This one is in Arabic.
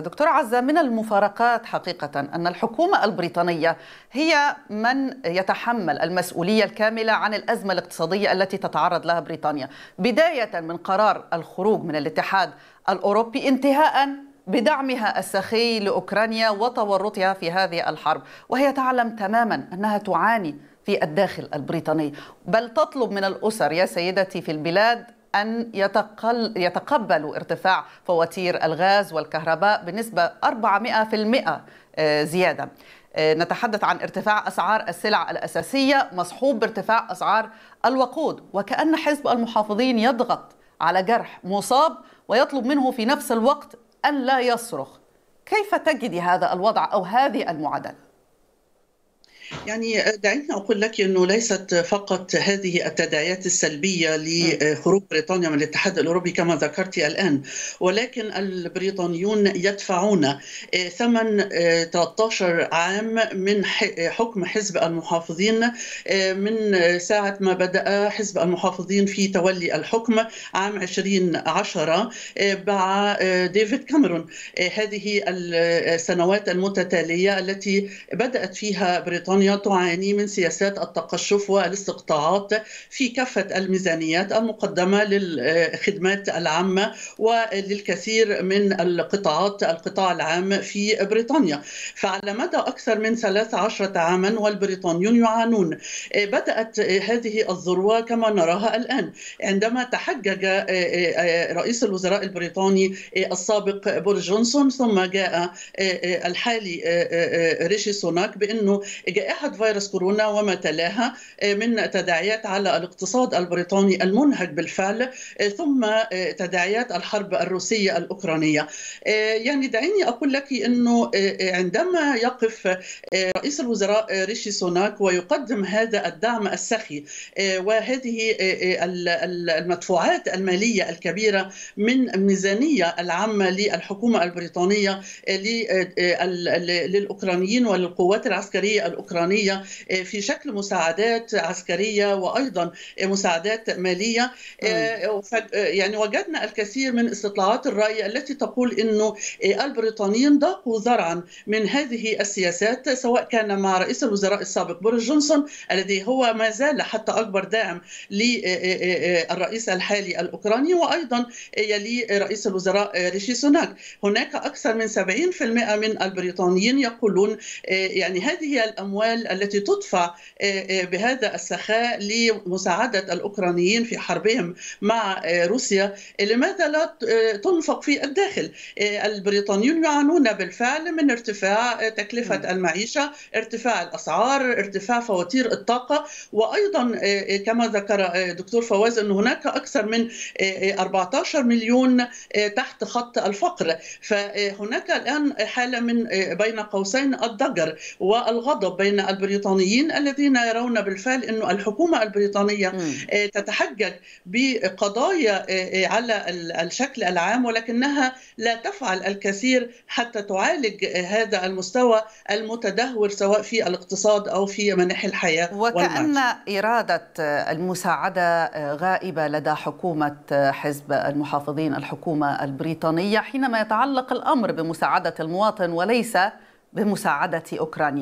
دكتور عزة من المفارقات حقيقة أن الحكومة البريطانية هي من يتحمل المسؤولية الكاملة عن الأزمة الاقتصادية التي تتعرض لها بريطانيا بداية من قرار الخروج من الاتحاد الأوروبي انتهاء بدعمها السخي لأوكرانيا وتورطها في هذه الحرب وهي تعلم تماما أنها تعاني في الداخل البريطاني بل تطلب من الأسر يا سيدتي في البلاد أن يتقل يتقبلوا ارتفاع فواتير الغاز والكهرباء بنسبة 400% آه، زيادة آه، نتحدث عن ارتفاع أسعار السلع الأساسية مصحوب بارتفاع أسعار الوقود وكأن حزب المحافظين يضغط على جرح مصاب ويطلب منه في نفس الوقت أن لا يصرخ كيف تجدي هذا الوضع أو هذه المعادلة؟ يعني دعيني اقول لك انه ليست فقط هذه التداعيات السلبيه لخروج بريطانيا من الاتحاد الاوروبي كما ذكرت الان ولكن البريطانيون يدفعون آه، ثمن 13 آه، عام من حكم حزب المحافظين آه، من ساعه ما بدا حزب المحافظين في تولي الحكم عام 2010 مع ديفيد كاميرون هذه السنوات المتتاليه التي بدات فيها بريطانيا بريطانيا تعاني من سياسات التقشف والاستقطاعات في كافة الميزانيات المقدمة للخدمات العامة وللكثير من القطاعات القطاع العام في بريطانيا فعلى مدى أكثر من 13 عاما والبريطانيون يعانون بدأت هذه الذروة كما نراها الآن عندما تحجج آه، آه، آه، رئيس الوزراء البريطاني السابق بول جونسون ثم جاء الحالي ريشي سوناك بأنه جائحة جائحة فيروس كورونا وما تلاها آه، من تداعيات على الاقتصاد البريطاني المنهك بالفعل آه، ثم آه، تداعيات الحرب الروسية الأوكرانية يعني دعيني أقول لك أنه عندما يقف رئيس الوزراء ريشي سوناك ويقدم هذا الدعم السخي وهذه المدفوعات المالية الكبيرة من الميزانية العامة للحكومة البريطانية للأوكرانيين وللقوات العسكرية الأوكرانية الاوكرانيه آه، في شكل مساعدات عسكريه وايضا آه، مساعدات ماليه آه، يعني وجدنا الكثير من استطلاعات الراي التي تقول انه البريطانيين ضاقوا ذرعا من هذه السياسات سواء كان مع رئيس الوزراء السابق بوريس جونسون الذي هو ما زال حتى اكبر داعم للرئيس الحالي الاوكراني وايضا يلي رئيس الوزراء ريشي سوناك هناك اكثر من 70% من البريطانيين يقولون يعني هذه الاموال الأموال التي تدفع آه، آه، بهذا السخاء لمساعدة الأوكرانيين في حربهم مع آه، روسيا لماذا لا تنفق في الداخل البريطانيون يعانون بالفعل من ارتفاع تكلفة نعم. المعيشة ارتفاع الأسعار ارتفاع فواتير الطاقة وأيضا كما ذكر دكتور فواز أن هناك أكثر من 14 مليون تحت خط الفقر فهناك الآن حالة من بين قوسين الضجر والغضب بين بين البريطانيين الذين يرون بالفعل أن الحكومة البريطانية آه، تتحجج بقضايا آه، آه، على الشكل العام ولكنها لا تفعل الكثير حتى تعالج هذا المستوى المتدهور سواء في الاقتصاد أو في مناحي الحياة وكأن إرادة المساعدة غائبة لدى حكومة حزب المحافظين الحكومة البريطانية حينما يتعلق الأمر بمساعدة المواطن وليس بمساعدة أوكرانيا